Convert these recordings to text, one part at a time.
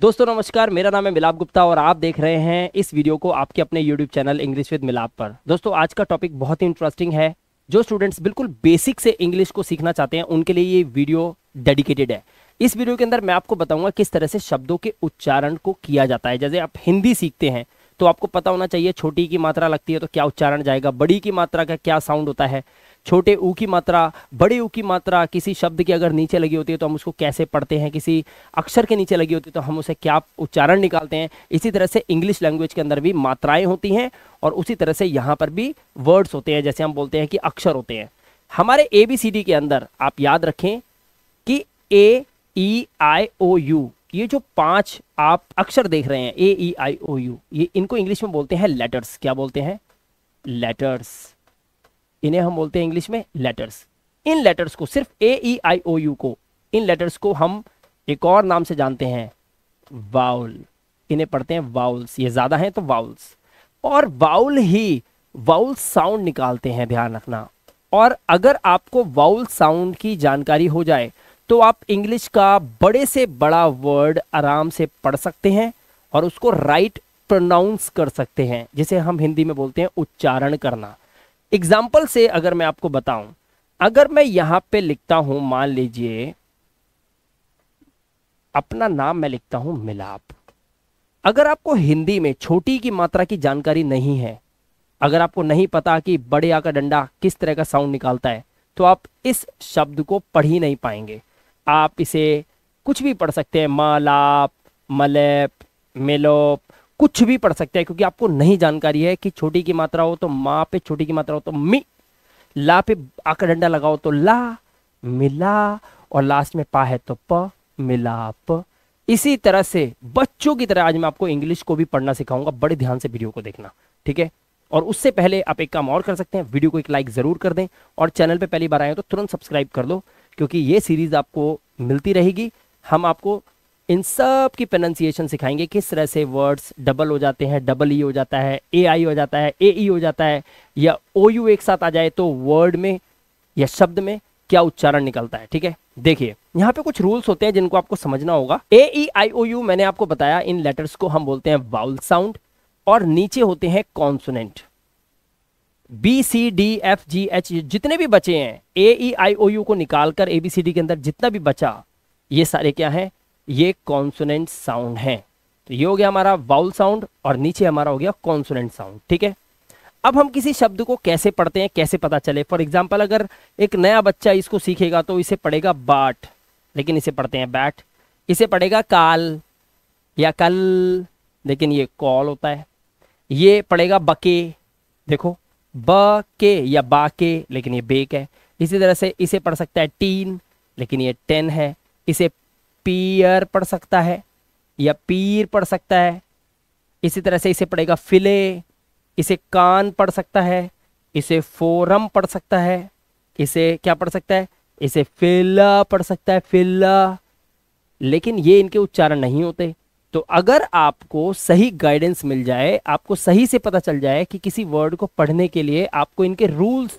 दोस्तों नमस्कार मेरा नाम है मिलाप गुप्ता और आप देख रहे हैं इस वीडियो को आपके अपने यूट्यूब चैनल इंग्लिश विद मिलाप पर दोस्तों आज का टॉपिक बहुत ही इंटरेस्टिंग है जो स्टूडेंट्स बिल्कुल बेसिक से इंग्लिश को सीखना चाहते हैं उनके लिए ये वीडियो डेडिकेटेड है इस वीडियो के अंदर मैं आपको बताऊंगा किस तरह से शब्दों के उच्चारण को किया जाता है जैसे आप हिंदी सीखते हैं तो आपको पता होना चाहिए छोटी की मात्रा लगती है तो क्या उच्चारण जाएगा बड़ी की मात्रा का क्या साउंड होता है छोटे ऊ की मात्रा बड़े ऊ की मात्रा किसी शब्द की अगर नीचे लगी होती है तो हम उसको कैसे पढ़ते हैं किसी अक्षर के नीचे लगी होती है तो हम उसे क्या उच्चारण निकालते हैं इसी तरह से इंग्लिश लैंग्वेज के अंदर भी मात्राएं होती हैं और उसी तरह से यहाँ पर भी वर्ड्स होते हैं जैसे हम बोलते हैं कि अक्षर होते हैं हमारे ए बी सी डी के अंदर आप याद रखें कि ए ई आई ओ यू ये जो पांच आप अक्षर देख रहे हैं ए ई आई ओ यू ये इनको इंग्लिश में बोलते हैं लेटर्स क्या बोलते हैं लेटर्स इन्हें हम बोलते हैं इंग्लिश में लेटर्स इन लेटर्स को सिर्फ ए ई आई ओ यू को इन लेटर्स को हम एक और नाम से जानते हैं वाउल इन्हें पढ़ते हैं वाउल्स ये ज़्यादा हैं तो वाउल्स और वाउल ही वाउल साउंड निकालते हैं ध्यान रखना और अगर आपको वाउल साउंड की जानकारी हो जाए तो आप इंग्लिश का बड़े से बड़ा वर्ड आराम से पढ़ सकते हैं और उसको राइट प्रोनाउंस कर सकते हैं जिसे हम हिंदी में बोलते हैं उच्चारण करना एग्जाम्पल से अगर मैं आपको बताऊं अगर मैं यहां पे लिखता हूं मान लीजिए अपना नाम मैं लिखता हूं मिलाप अगर आपको हिंदी में छोटी की मात्रा की जानकारी नहीं है अगर आपको नहीं पता कि बड़े आ का डंडा किस तरह का साउंड निकालता है तो आप इस शब्द को पढ़ ही नहीं पाएंगे आप इसे कुछ भी पढ़ सकते हैं मालाप मलेप मिलोप कुछ भी पढ़ सकते हैं क्योंकि आपको नहीं जानकारी है कि छोटी की मात्रा हो तो माँ पे छोटी की मात्रा हो तो मी ला पे आकर डंडा लगाओ तो ला मिला और लास्ट में पा है तो प प इसी तरह से बच्चों की तरह आज मैं आपको इंग्लिश को भी पढ़ना सिखाऊंगा बड़े ध्यान से वीडियो को देखना ठीक है और उससे पहले आप एक काम और कर सकते हैं वीडियो को एक लाइक ज़रूर कर दें और चैनल पे पहली बार आए हो तो तुरंत सब्सक्राइब कर लो क्योंकि ये सीरीज़ आपको मिलती रहेगी हम आपको इन सब की प्रोनाउंसिएशन सिखाएंगे किस तरह से वर्ड्स डबल हो जाते हैं डबल ई e हो जाता है ए आई हो जाता है ए ई e हो जाता है या ओ यू एक साथ आ जाए तो वर्ड में या शब्द में क्या उच्चारण निकलता है ठीक है देखिए यहाँ पे कुछ रूल्स होते हैं जिनको आपको समझना होगा ए ई आई ओ यू मैंने आपको बताया इन लेटर्स को हम बोलते हैं वाउल साउंड और नीचे होते हैं consonant B C D F G H जितने भी बचे हैं ए ई आई ओ यू को निकालकर ए बी सी डी के अंदर जितना भी बचा ये सारे क्या है ये कॉन्सोनेंट साउंड है तो ये हो गया हमारा वाउल साउंड और नीचे हमारा हो गया कॉन्सोनेंट साउंड ठीक है अब हम किसी शब्द को कैसे पढ़ते हैं कैसे पता चले फॉर एग्जाम्पल अगर एक नया बच्चा इसको सीखेगा तो इसे पढ़ेगा बाट लेकिन इसे पढ़ते हैं बैट इसे पढ़ेगा काल या कल लेकिन ये कॉल होता है ये पड़ेगा बके देखो ब के या बाके लेकिन ये बेक है इसी तरह से इसे पढ़ सकता है टीन लेकिन ये टेन है इसे पियर पढ़ सकता है या पीर पढ़ सकता है इसी तरह से इसे पढ़ेगा फिले इसे कान पढ़ सकता है इसे फोरम पढ़ सकता है इसे क्या पढ़ सकता है इसे फिल्ला पढ़ सकता है फिल्ला लेकिन ये इनके उच्चारण नहीं होते तो अगर आपको सही गाइडेंस मिल जाए आपको सही से पता चल जाए कि किसी वर्ड को पढ़ने के लिए आपको इनके रूल्स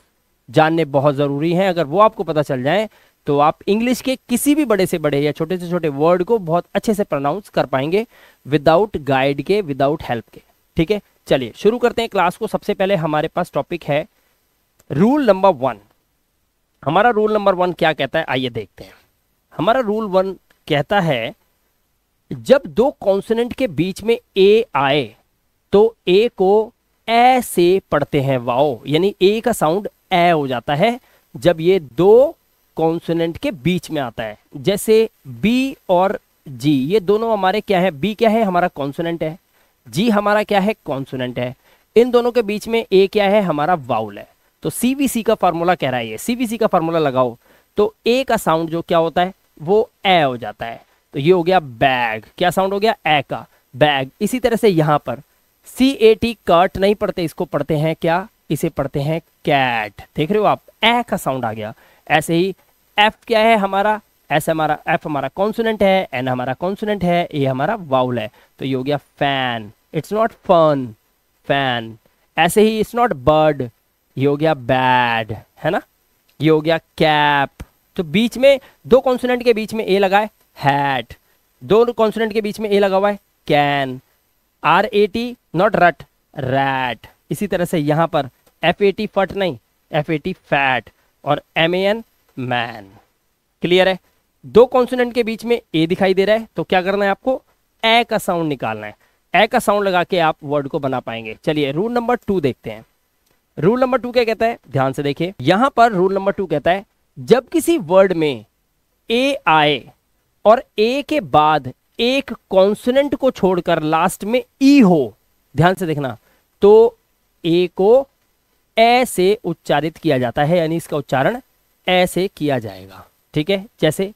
जानने बहुत ज़रूरी हैं अगर वो आपको पता चल जाए तो आप इंग्लिश के किसी भी बड़े से बड़े या छोटे से छोटे वर्ड को बहुत अच्छे से प्रोनाउंस कर पाएंगे विदाउट गाइड के विदाउट हेल्प के ठीक है चलिए शुरू करते हैं क्लास को सबसे पहले हमारे पास टॉपिक है रूल नंबर वन हमारा रूल नंबर वन क्या कहता है आइए देखते हैं हमारा रूल वन कहता है जब दो कॉन्सोनेंट के बीच में ए आए तो ए को ऐसे पढ़ते हैं वाओ यानी ए का साउंड ए हो जाता है जब ये दो कॉन्सोनेंट के बीच में आता है जैसे बी और जी ये दोनों हमारे क्या है बी क्या है हमारा कॉन्सोनेंट है जी हमारा क्या है कॉन्सोनेंट है इन दोनों के बीच में ए क्या है हमारा वाउल है तो सी का फार्मूला कह रहा है ये सी का फार्मूला लगाओ तो ए का साउंड जो क्या होता है वो ए हो जाता है तो ये हो गया बैग क्या साउंड हो गया ए का बैग इसी तरह से यहाँ पर सी ए टी कर्ट नहीं पढ़ते इसको पढ़ते हैं क्या इसे पढ़ते हैं कैट देख रहे हो आप ए का साउंड आ गया ऐसे ही एफ क्या है हमारा एस हमारा एफ हमारा कॉन्सोनेंट है एन हमारा कॉन्सोनेंट है ए हमारा वाउल है तो ये हो गया fan it's not fun fan ऐसे ही इट्स नॉट बर्ड ये हो गया बैड है ना ये हो गया कैप तो बीच में दो कॉन्सोनेंट के बीच में ए लगा है हैट दो कॉन्सोनेंट के बीच में ए लगा हुआ है can R A T not rut rat इसी तरह से यहां पर एफ ए टी फट नहीं एफ ए टी फैट और M A N man clear है दो कॉन्सोनेंट के बीच में ए दिखाई दे रहा है तो क्या करना है आपको ए का साउंड निकालना है ए का साउंड लगा के आप वर्ड को बना पाएंगे चलिए रूल नंबर टू देखते हैं रूल नंबर टू क्या कहता है ध्यान से देखिए यहां पर रूल नंबर टू कहता है जब किसी वर्ड में ए आए और ए के बाद एक कॉन्सोनेंट को छोड़कर लास्ट में ई e हो ध्यान से देखना तो ए को ए से उच्चारित किया जाता है यानी इसका उच्चारण ऐसे किया जाएगा ठीक है जैसे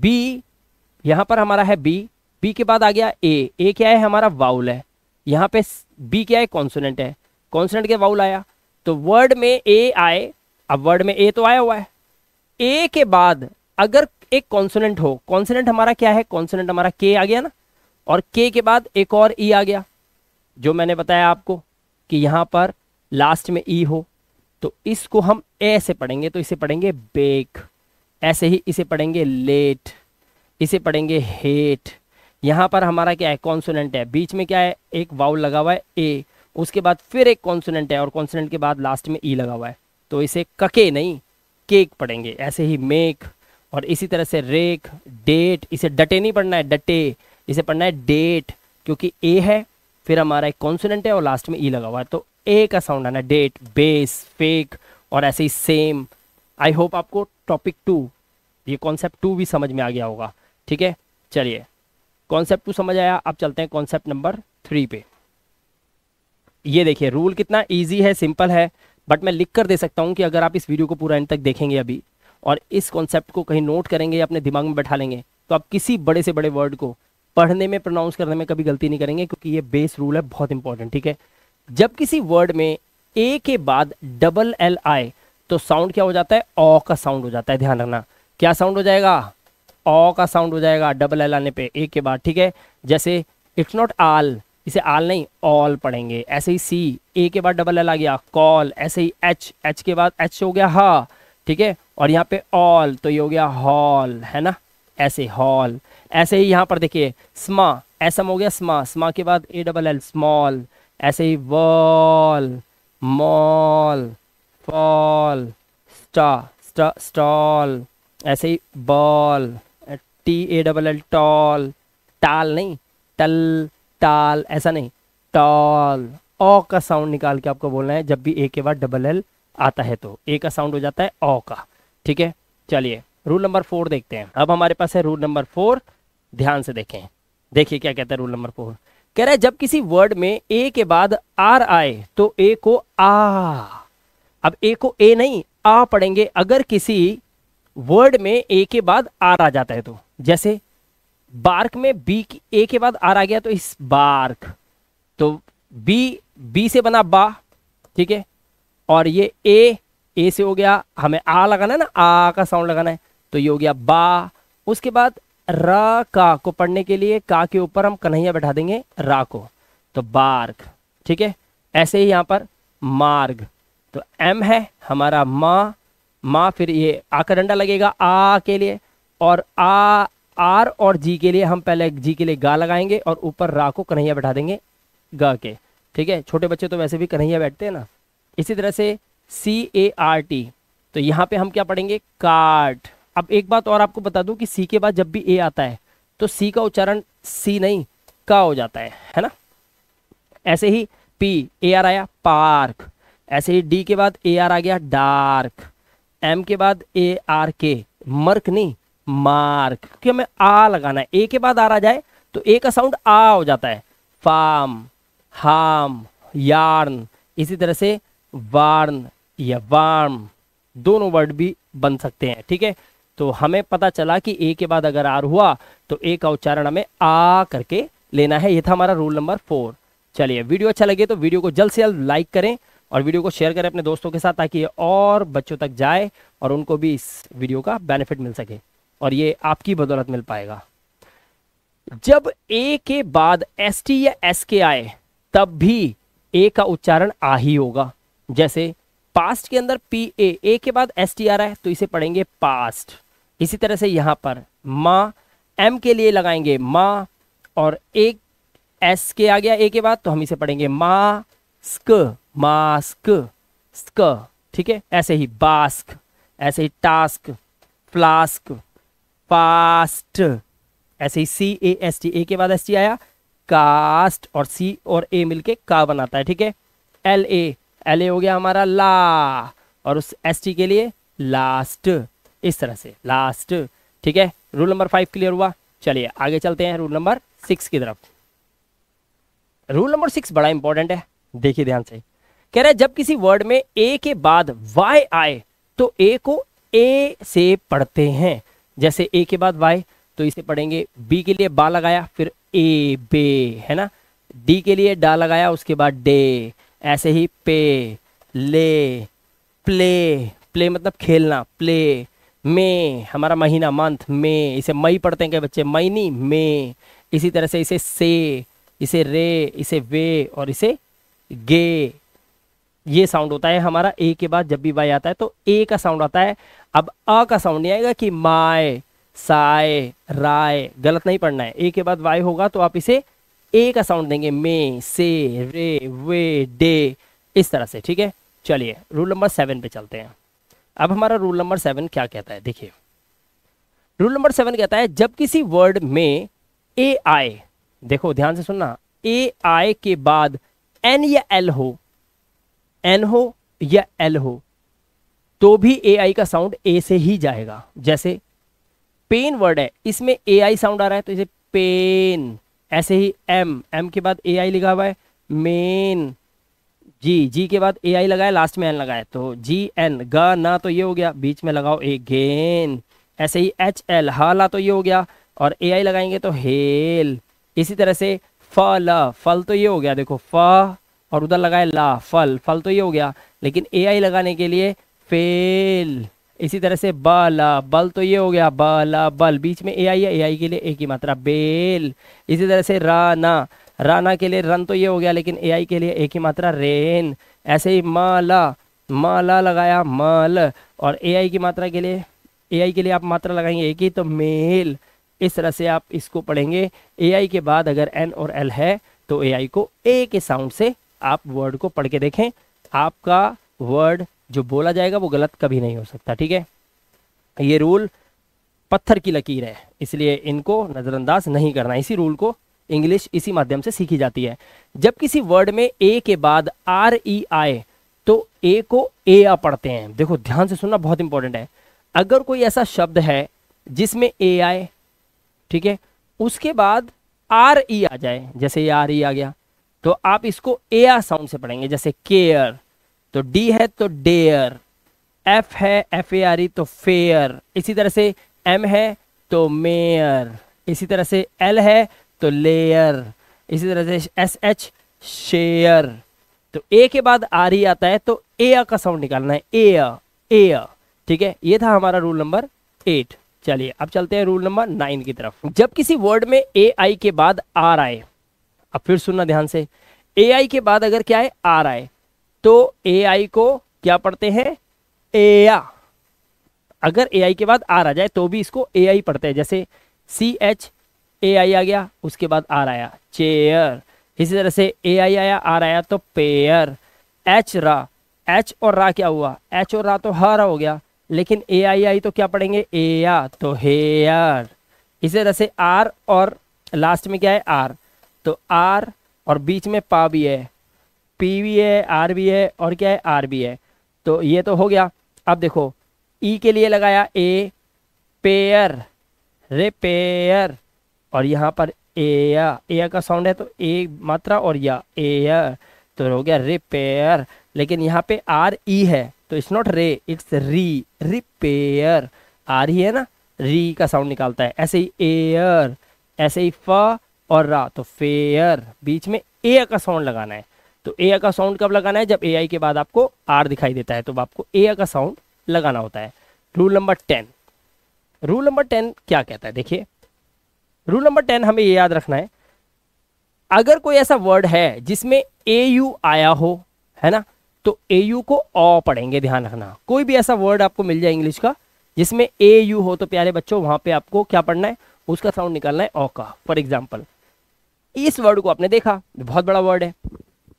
बी यहां पर हमारा है बी बी के बाद आ गया ए ए क्या है हमारा वाउल है यहां पे बी क्या है कॉन्सोनेंट है कॉन्सोनेंट के वाउल आया तो वर्ड में ए आए अब वर्ड में ए तो आया हुआ है ए के बाद अगर एक कॉन्सोनेंट हो कॉन्सोनेंट हमारा क्या है कॉन्सोनेंट हमारा के आ गया ना और के के बाद एक और ई e आ गया जो मैंने बताया आपको कि यहां पर लास्ट में ई e हो तो इसको हम ए से पढ़ेंगे तो इसे पढ़ेंगे बेक ऐसे ही इसे पढ़ेंगे लेट इसे पढ़ेंगे हेट यहाँ पर हमारा क्या है कॉन्सोनेंट है बीच में क्या है एक वाउल लगा हुआ है ए उसके बाद फिर एक कॉन्सोनेंट है और कॉन्सोनेंट के बाद लास्ट में ई e लगा हुआ है तो इसे कके नहीं केक पढ़ेंगे ऐसे ही मेक और इसी तरह से रेक डेट इसे डटे नहीं पढ़ना है डटे इसे पढ़ना है डेट क्योंकि ए है फिर हमारा एक कॉन्सोनेंट है और लास्ट में ई e लगा हुआ है तो ए का साउंड आना डेट बेस फेक और ऐसे ही सेम आई होप आपको टॉपिक टू ये कॉन्सेप्ट टू भी समझ में आ गया होगा ठीक है चलिए कॉन्सेप्ट टू समझ आया अब चलते हैं कॉन्सेप्ट नंबर थ्री पे ये देखिए रूल कितना इजी है सिंपल है बट मैं लिख कर दे सकता हूँ कि अगर आप इस वीडियो को पूरा एंड तक देखेंगे अभी और इस कॉन्सेप्ट को कहीं नोट करेंगे या अपने दिमाग में बैठा लेंगे तो आप किसी बड़े से बड़े वर्ड को पढ़ने में प्रोनाउंस करने में कभी गलती नहीं करेंगे क्योंकि ये बेस रूल है बहुत इंपॉर्टेंट ठीक है जब किसी वर्ड में ए के बाद डबल एल आए तो साउंड क्या हो जाता है ओ का साउंड हो जाता है ध्यान रखना क्या साउंड हो जाएगा ओ का साउंड हो जाएगा डबल एल आने पे ए के बाद ठीक है जैसे इट्स नॉट आल इसे आल नहीं ऑल पढ़ेंगे ऐसे ही सी ए के बाद डबल एल आ गया कॉल ऐसे ही एच एच के बाद एच हो गया हा ठीक है और यहाँ पे ऑल तो ये हो गया हॉल है ना ऐसे हॉल ऐसे ही यहाँ पर देखिए स्मा एस एम हो गया स्मा स्मा के बाद ए डबल एल स्मॉल ऐसे ही वॉल मॉल फॉल स्टा स्टा स्टॉल ऐसे ही ball T A double L tall टाल नहीं टल टाल ऐसा नहीं टॉल ओ का साउंड निकाल के आपको बोलना है जब भी ए के बाद डबल एल आता है तो ए का साउंड हो जाता है ओ का ठीक है चलिए रूल नंबर फोर देखते हैं अब हमारे पास है रूल नंबर फोर ध्यान से देखें देखिए क्या कहता है रूल नंबर फोर कह रहा है जब किसी वर्ड में ए के बाद आर आए तो ए को आ अब ए को ए नहीं आ पढ़ेंगे अगर किसी वर्ड में ए के बाद आर आ जाता है तो जैसे बार्क में बी की ए के बाद आर आ गया तो इस बार्क तो बी बी से बना बा ठीक है और ये ए ए से हो गया हमें आ लगाना है ना आ का साउंड लगाना है तो ये हो गया बा उसके बाद र का को पढ़ने के लिए का के ऊपर हम कन्हैया बैठा देंगे रा को तो बार्ग ठीक है ऐसे ही यहाँ पर मार्ग तो एम है हमारा माँ माँ फिर ये आ का डंडा लगेगा आ के लिए और आ आर और जी के लिए हम पहले जी के लिए गा लगाएंगे और ऊपर रा को कन्हैया बैठा देंगे गा के ठीक है छोटे बच्चे तो वैसे भी कन्हैया बैठते हैं ना इसी तरह से सी ए आर टी तो यहाँ पे हम क्या पढ़ेंगे काट अब एक बात और आपको बता दूं कि सी के बाद जब भी ए आता है तो सी का उच्चारण सी नहीं का हो जाता है है ना ऐसे ही पी ए आर आया पार्क ऐसे ही डी के बाद ए आर आ गया डार्क एम के बाद ए आर के मर्क नहीं मार्क क्योंकि हमें आ लगाना है ए के बाद आर आ जाए तो ए का साउंड आ हो जाता है फार्म हार्म यार्न इसी तरह से वार्न या वार्म दोनों वर्ड भी बन सकते हैं ठीक है तो हमें पता चला कि ए के बाद अगर आर हुआ तो ए का उच्चारण हमें आ करके लेना है ये था हमारा रूल नंबर फोर चलिए वीडियो अच्छा लगे तो वीडियो को जल्द से जल्द लाइक करें और वीडियो को शेयर करें अपने दोस्तों के साथ ताकि ये और बच्चों तक जाए और उनको भी इस वीडियो का बेनिफिट मिल सके और ये आपकी बदौलत मिल पाएगा जब ए के बाद एस टी या एस के आए तब भी ए का उच्चारण आ ही होगा जैसे पास्ट के अंदर पी ए ए के बाद एस टी आ रहा है तो इसे पढ़ेंगे पास्ट इसी तरह से यहाँ पर माँ एम के लिए लगाएंगे माँ और एक एस के आ गया ए के बाद तो हम इसे पढ़ेंगे मास्क मास्क स्क ठीक है ऐसे ही बास्क ऐसे ही टास्क फ्लास्क पास्ट ऐसे ही सी ए एस टी ए के बाद एस टी आया कास्ट और सी और ए मिलके का बनाता है ठीक है एल ए एल ए हो गया हमारा ला और उस एस टी के लिए लास्ट इस तरह से लास्ट ठीक है रूल नंबर फाइव क्लियर हुआ चलिए आगे चलते हैं रूल नंबर सिक्स की तरफ रूल नंबर सिक्स बड़ा इंपॉर्टेंट है देखिए ध्यान से कह रहा है जब किसी वर्ड में ए के बाद वाई आए तो ए को ए से पढ़ते हैं जैसे ए के बाद वाई तो इसे पढ़ेंगे बी के लिए बा लगाया फिर ए बे है ना डी के लिए डा लगाया उसके बाद डे ऐसे ही पे ले प्ले प्ले मतलब खेलना प्ले मे हमारा महीना मंथ मे इसे मई पढ़ते हैं क्या बच्चे मई नी मे इसी तरह से इसे से इसे रे इसे वे और इसे गे ये साउंड होता है हमारा ए के बाद जब भी वाई आता है तो ए का साउंड आता है अब अ का साउंड नहीं आएगा कि माए साय राय गलत नहीं पढ़ना है ए के बाद वाई होगा तो आप इसे ए का साउंड देंगे मे से रे वे डे इस तरह से ठीक है चलिए रूल नंबर सेवन पे चलते हैं अब हमारा रूल नंबर सेवन क्या कहता है देखिए रूल नंबर सेवन कहता है जब किसी वर्ड में ए आई देखो ध्यान से सुनना ए आई के बाद एन या एल हो एन हो या एल हो तो भी ए आई का साउंड ए से ही जाएगा जैसे पेन वर्ड है इसमें ए आई साउंड आ रहा है तो इसे पेन ऐसे ही एम एम के बाद ए आई लिखा हुआ है मेन जी जी के बाद ए आई लगाए लास्ट में एन लगाए तो जी एन ग ना तो ये हो गया बीच में लगाओ ए गेन ऐसे ही एच एल हाला तो ये हो गया और ए आई लगाएंगे तो हेल इसी तरह से फ ल फल तो ये हो गया देखो फ और उधर लगाए ला फल फल तो ये हो गया लेकिन ए आई लगाने के लिए फेल इसी तरह से बला बल तो ये हो गया बला बल बीच में ए आई है ए आई के लिए एक ही मात्रा बेल इसी तरह से राना राना के लिए रन तो ये हो गया लेकिन ए आई के लिए एक ही मात्रा रेन ऐसे ही माला माला लगाया माल और ए आई की मात्रा के लिए ए आई के लिए आप मात्रा लगाएंगे एक ही तो मेल इस तरह से आप इसको पढ़ेंगे ए आई के बाद अगर एन और एल है तो ए आई को ए के साउंड से आप वर्ड को पढ़ के देखें आपका वर्ड जो बोला जाएगा वो गलत कभी नहीं हो सकता ठीक है ये रूल पत्थर की लकीर है इसलिए इनको नज़रअंदाज नहीं करना इसी रूल को इंग्लिश इसी माध्यम से सीखी जाती है जब किसी वर्ड में ए के बाद आर ई आए तो ए को ए आ पढ़ते हैं देखो ध्यान से सुनना बहुत इंपॉर्टेंट है अगर कोई ऐसा शब्द है जिसमें ए आए ठीक है उसके बाद आर ई e आ जाए जैसे ये आर ई e आ गया तो आप इसको ए आ साउंड से पढ़ेंगे जैसे केयर तो डी है तो डेयर एफ है एफ ए आर ई तो फेयर इसी तरह से एम है तो मेयर इसी तरह से एल है तो लेयर इसी तरह से एस एच शेयर तो ए के बाद आर ही e आता है तो ए का साउंड निकालना है ए ए ठीक है ये था हमारा रूल नंबर एट चलिए अब चलते हैं रूल नंबर नाइन की तरफ जब किसी वर्ड में ए आई के बाद आर आए अब फिर सुनना ध्यान से ए आई के बाद अगर क्या है आर आए तो ए आई को क्या पढ़ते हैं एया अगर ए आई के बाद आर आ जाए तो भी इसको ए आई पढ़ते हैं जैसे सी एच ए आई आ गया उसके बाद आर आया चेयर इसी तरह से ए आई आया आर आया तो पेयर एच रा एच और रा क्या हुआ एच और रा तो हर हो गया लेकिन ए आई आई तो क्या पढ़ेंगे ए आ तो हेयर इसी तरह से आर और लास्ट में क्या है आर तो आर और बीच में पा भी है पी भी है आर भी है और क्या है आर भी है तो ये तो हो गया अब देखो ई के लिए लगाया ए पेयर रेपेयर और यहाँ पर एया एया का साउंड है तो ए मात्रा और या एयर तो हो गया रिपेयर लेकिन यहाँ पे आर ई है तो it's not ray it's re repair R ही है ना री का साउंड निकालता है ऐसे ही एयर ऐसे ही फ और रा तो फेयर बीच में ए का साउंड लगाना है तो ए का साउंड कब लगाना है जब ए आई के बाद आपको आर दिखाई देता है तो आपको ए का साउंड लगाना होता है rule number ten rule number ten क्या कहता है देखिए रूल नंबर टेन हमें ये याद रखना है अगर कोई ऐसा वर्ड है जिसमें ए यू आया हो है ना तो ए यू को ओ पढ़ेंगे ध्यान रखना कोई भी ऐसा वर्ड आपको मिल जाए इंग्लिश का जिसमें ए यू हो तो प्यारे बच्चों वहां पे आपको क्या पढ़ना है उसका साउंड निकालना है ओ का फॉर एग्जाम्पल इस वर्ड को आपने देखा बहुत बड़ा वर्ड है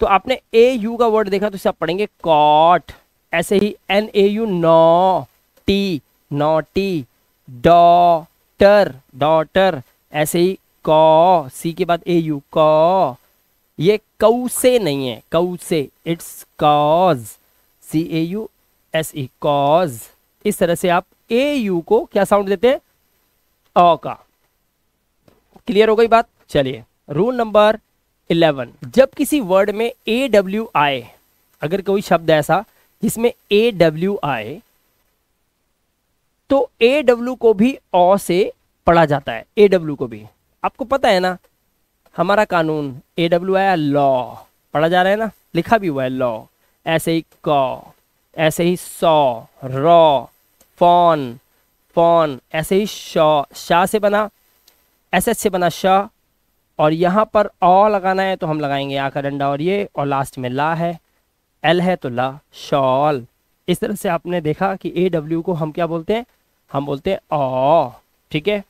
तो आपने ए यू का वर्ड देखा तो इसे आप पढ़ेंगे कॉट ऐसे ही एन ए यू नौ टी टी डॉटर डॉटर ऐसे ही कौ सी के बाद ए यू कौ ये कऊ से नहीं है कौ से it's cause C A U S E cause इस तरह से आप ए यू को क्या साउंड देते हैं अ का क्लियर हो गई बात चलिए रूल नंबर इलेवन जब किसी वर्ड में ए डब्ल्यू आए अगर कोई शब्द ऐसा जिसमें ए डब्ल्यू आए तो ए डब्ल्यू को भी ओ से पढ़ा जाता है ए डब्ल्यू को भी आपको पता है ना हमारा कानून ए डब्ल्यू आया लॉ पढ़ा जा रहा है ना लिखा भी हुआ है लॉ ऐसे ही कॉ ऐसे ही सौ रॉ फॉन फॉन ऐसे ही शॉ शाह से बना एस एच से बना शाह और यहाँ पर अ लगाना है तो हम लगाएंगे आ का डंडा और ये और लास्ट में ला है एल है तो ला शॉल इस तरह से आपने देखा कि ए डब्ल्यू को हम क्या बोलते हैं हम बोलते हैं ठीक है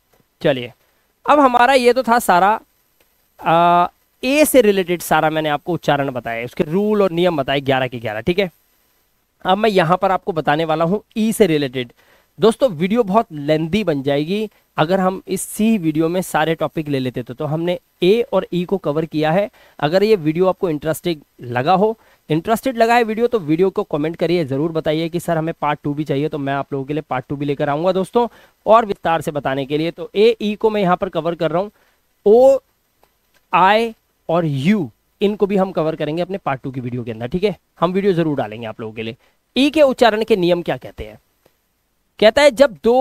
चलिए अब हमारा ये तो था सारा आ, ए से रिलेटेड सारा मैंने आपको उच्चारण बताया उसके रूल और नियम बताए ग्यारह के ग्यारह ठीक है अब मैं यहाँ पर आपको बताने वाला हूँ ई e से रिलेटेड दोस्तों वीडियो बहुत लेंदी बन जाएगी अगर हम इस सी वीडियो में सारे टॉपिक ले लेते थे तो, तो हमने ए और ई e को कवर किया है अगर ये वीडियो आपको इंटरेस्टिंग लगा हो इंटरेस्टेड लगा है वीडियो तो वीडियो को कमेंट करिए ज़रूर बताइए कि सर हमें पार्ट टू भी चाहिए तो मैं आप लोगों के लिए पार्ट टू भी लेकर आऊंगा दोस्तों और विस्तार से बताने के लिए तो ए ई e को मैं यहां पर कवर कर रहा हूं ओ आई और यू इनको भी हम कवर करेंगे अपने पार्ट टू की वीडियो के अंदर ठीक है हम वीडियो ज़रूर डालेंगे आप लोगों के लिए ई e के उच्चारण के नियम क्या कहते हैं कहता है जब दो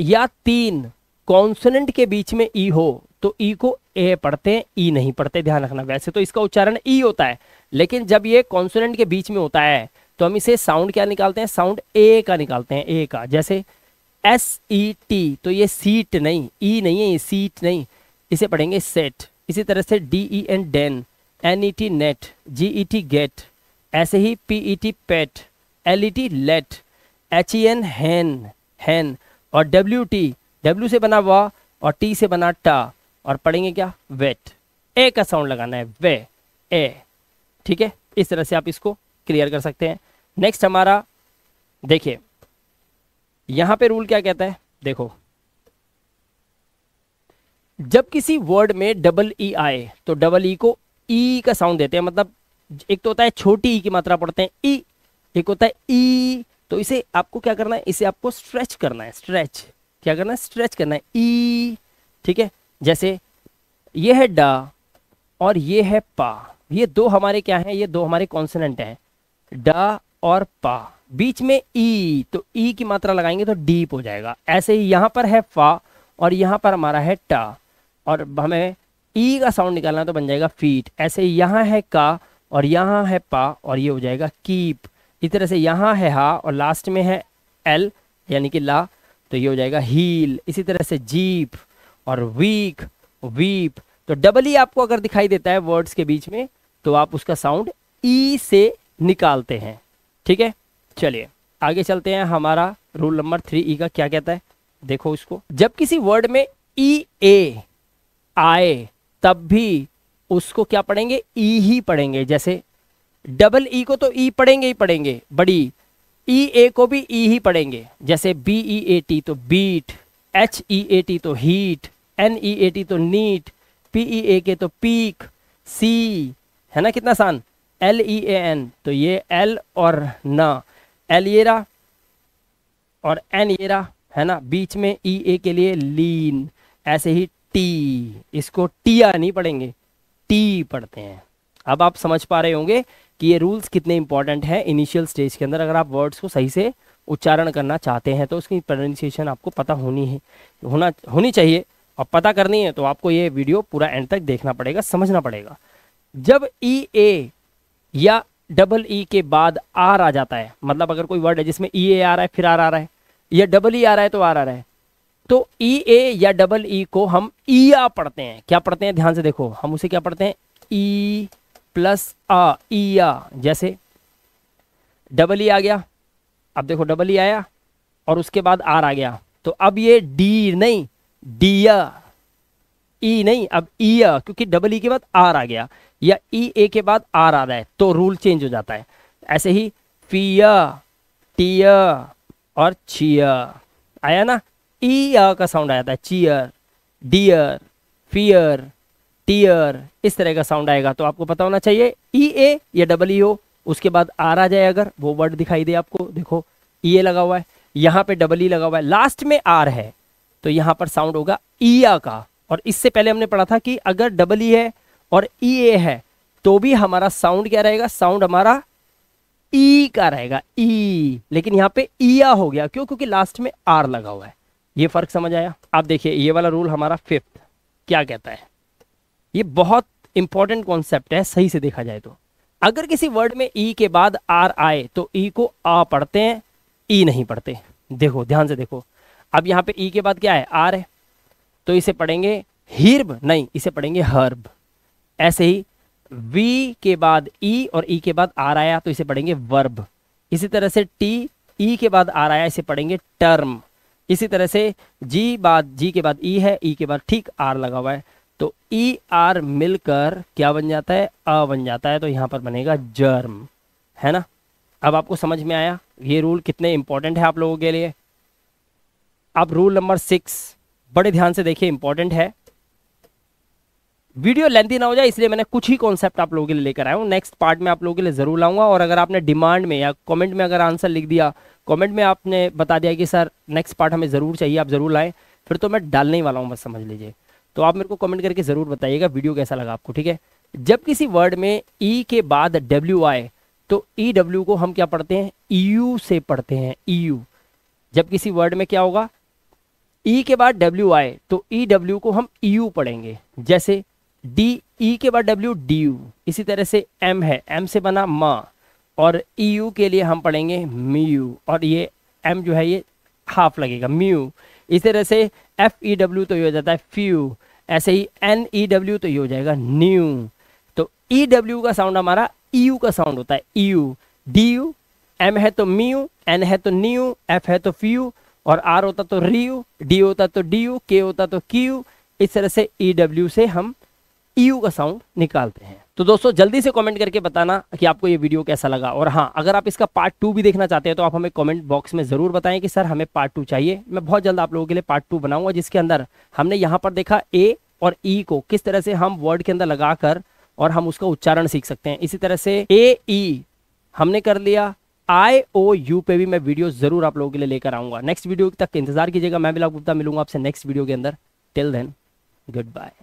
या तीन कॉन्सोनेंट के बीच में ई हो तो ई को ए पढ़ते हैं ई नहीं पढ़ते ध्यान रखना वैसे तो इसका उच्चारण ई होता है लेकिन जब ये कॉन्सोनेंट के बीच में होता है तो हम इसे साउंड क्या निकालते हैं साउंड ए का निकालते हैं ए का जैसे एस ई टी तो ये सीट नहीं ई नहीं है ये सीट नहीं इसे पढ़ेंगे सेट इसी तरह से D E N den N E T net G E T get ऐसे ही P E T pet L E T let H E N hen hen और डब्ल्यू टी डब्ल्यू से बना वा और टी से बना टा और पढ़ेंगे क्या वेट ए का साउंड लगाना है वे ए ठीक है इस तरह से आप इसको क्लियर कर सकते हैं नेक्स्ट हमारा देखिए यहां पे रूल क्या कहता है देखो जब किसी वर्ड में डबल ई e आए तो डबल ई e को ई e का साउंड देते हैं मतलब एक तो होता है छोटी ई की मात्रा पढ़ते हैं ई एक होता है ई तो इसे आपको क्या करना है इसे आपको स्ट्रेच करना है स्ट्रेच क्या करना है स्ट्रेच करना है ई e, ठीक है जैसे ये है डा और ये है पा ये दो हमारे क्या हैं ये दो हमारे कॉन्सनेंट हैं डा और पा बीच में ई e, तो ई e की मात्रा लगाएंगे तो डीप हो जाएगा ऐसे ही यहां पर है फा और यहां पर हमारा है टा और हमें ई का साउंड निकालना तो बन जाएगा फीट ऐसे यहां है का और यहां है पा और ये हो जाएगा कीप इस तरह से यहां है हा और लास्ट में है एल यानी कि ला तो ये हो जाएगा हील इसी तरह से जीप और वीक वीप तो डबल ई e आपको अगर दिखाई देता है वर्ड्स के बीच में तो आप उसका साउंड ई e से निकालते हैं ठीक है चलिए आगे चलते हैं हमारा रूल नंबर थ्री ई का क्या कहता है देखो इसको जब किसी वर्ड में ई e, ए आए तब भी उसको क्या पढ़ेंगे ई ही पढ़ेंगे जैसे डबल ई को तो ई पढ़ेंगे ही पढ़ेंगे बड़ी ई e, ए को भी ई e ही पढ़ेंगे जैसे बी ई ए टी तो beat H E A T तो heat N E A T तो neat P E A K तो पीक सी है ना कितना आसान एल ई ए एन तो ये एल और न एल ये और एन ये है ना बीच में ई e, ए के लिए लीन ऐसे ही टी इसको टी आ नहीं पढ़ेंगे टी पढ़ते हैं अब आप समझ पा रहे होंगे कि ये रूल्स कितने इंपॉर्टेंट हैं इनिशियल स्टेज के अंदर अगर आप वर्ड्स को सही से उच्चारण करना चाहते हैं तो उसकी प्रोनाउंसिएशन आपको पता होनी है होना होनी चाहिए और पता करनी है तो आपको ये वीडियो पूरा एंड तक देखना पड़ेगा समझना पड़ेगा जब ई e, ए या डबल ई e के बाद आर आ जाता है मतलब अगर कोई वर्ड है जिसमें ई e, ए आ रहा है फिर आर आ रहा है या डबल ई आ रहा है तो आर आ रहा है तो ई ए या डबल ई को हम ई आ पढ़ते हैं क्या पढ़ते हैं ध्यान से देखो हम उसे क्या पढ़ते हैं ई e, प्लस आ आ जैसे डबल ई e आ गया अब देखो डबल ई e आया और उसके बाद आर आ गया तो अब ये डी नहीं डी ई e नहीं अब आ क्योंकि डबल ई के बाद आर आ गया या ई ए के बाद आर आ रहा है तो रूल चेंज हो जाता है ऐसे ही टी आ और छिया आया ना ई आ का साउंड आया था चीयर डियर फियर टीयर इस तरह का साउंड आएगा तो आपको पता होना चाहिए ई e ए या डबल ई ओ उसके बाद आर आ जाए अगर वो वर्ड दिखाई दे आपको देखो ई e ए लगा हुआ है यहाँ पे डबल ई लगा हुआ है लास्ट में आर है तो यहाँ पर साउंड होगा आ e का और इससे पहले हमने पढ़ा था कि अगर डबल ई है और ई ए है तो भी हमारा साउंड क्या रहेगा साउंड हमारा ई का रहेगा ई लेकिन यहाँ पे ई आ हो गया क्यों क्योंकि लास्ट में आर लगा हुआ है ये फर्क समझ आया आप देखिए ये वाला रूल हमारा फिफ्थ क्या कहता है ये बहुत इंपॉर्टेंट कॉन्सेप्ट है सही से देखा जाए तो अगर किसी वर्ड में ई e के बाद आर आए तो ई e को आ पढ़ते हैं ई e नहीं पढ़ते देखो ध्यान से देखो अब यहां पे ई के बाद क्या है आर है तो इसे पढ़ेंगे हिर्ब नहीं इसे पढ़ेंगे हर्ब ऐसे ही वी के बाद ई और ई के बाद आर आया तो इसे पढ़ेंगे वर्ब इसी तरह से टी ई के बाद आर आया इसे पढ़ेंगे टर्म इसी तरह से जी बाद जी के बाद ई है ई के बाद ठीक आर लगा हुआ है तो ई e, आर मिलकर क्या बन जाता है अ बन जाता है तो यहाँ पर बनेगा जर्म है ना अब आपको समझ में आया ये रूल कितने इंपॉर्टेंट है आप लोगों के लिए अब रूल नंबर सिक्स बड़े ध्यान से देखिए इंपॉर्टेंट है वीडियो लेंथी ना हो जाए इसलिए मैंने कुछ ही कॉन्सेप्ट आप लोगों के लिए लेकर आया हूं नेक्स्ट पार्ट में आप लोगों के लिए ज़रूर लाऊंगा और अगर आपने डिमांड में या कमेंट में अगर आंसर लिख दिया कमेंट में आपने बता दिया कि सर नेक्स्ट पार्ट हमें ज़रूर चाहिए आप ज़रूर लाएं फिर तो मैं डालने ही वाला हूं बस समझ लीजिए तो आप मेरे को कमेंट करके ज़रूर बताइएगा वीडियो कैसा लगा आपको ठीक है जब किसी वर्ड में ई e के बाद डब्ल्यू आए तो ई e डब्ल्यू को हम क्या पढ़ते हैं ई e से पढ़ते हैं ई जब किसी वर्ड में क्या होगा ई के बाद डब्ल्यू आए तो ई डब्ल्यू को हम ई पढ़ेंगे जैसे डी ई के बाद डब्ल्यू डी यू इसी तरह से एम है एम से बना म और ई यू के लिए हम पढ़ेंगे मी यू और ये एम जो है ये हाफ लगेगा म्यू इसी तरह से एफ ई डब्ल्यू तो ये हो जाता है फ्यू ऐसे ही एन ई डब्ल्यू तो ये हो जाएगा न्यू तो ई e डब्ल्यू का साउंड हमारा ईयू e का साउंड होता है ईयू डी यू एम है तो मी यू एन है तो न्यू एफ है तो फ्यू और आर होता तो रीयू डी होता तो डी यू के होता तो क्यू इस तरह से ई e डब्ल्यू से हम ईयू का साउंड निकालते हैं तो दोस्तों जल्दी से कमेंट करके बताना कि आपको ये वीडियो कैसा लगा और हाँ अगर आप इसका पार्ट टू भी देखना चाहते हैं तो आप हमें कमेंट बॉक्स में ज़रूर बताएं कि सर हमें पार्ट टू चाहिए मैं बहुत जल्द आप लोगों के लिए पार्ट टू बनाऊंगा जिसके अंदर हमने यहाँ पर देखा ए और ई e को किस तरह से हम वर्ड के अंदर लगाकर और हम उसका उच्चारण सीख सकते हैं इसी तरह से ए ई e हमने कर लिया आई ओ यू पे भी मैं वीडियो ज़रूर आप लोगों के लिए लेकर आऊंगा नेक्स्ट वीडियो तक इंतजार कीजिएगा मैं बिला गुप्ता मिलूंगा आपसे नेक्स्ट वीडियो के अंदर टिल देन गुड बाय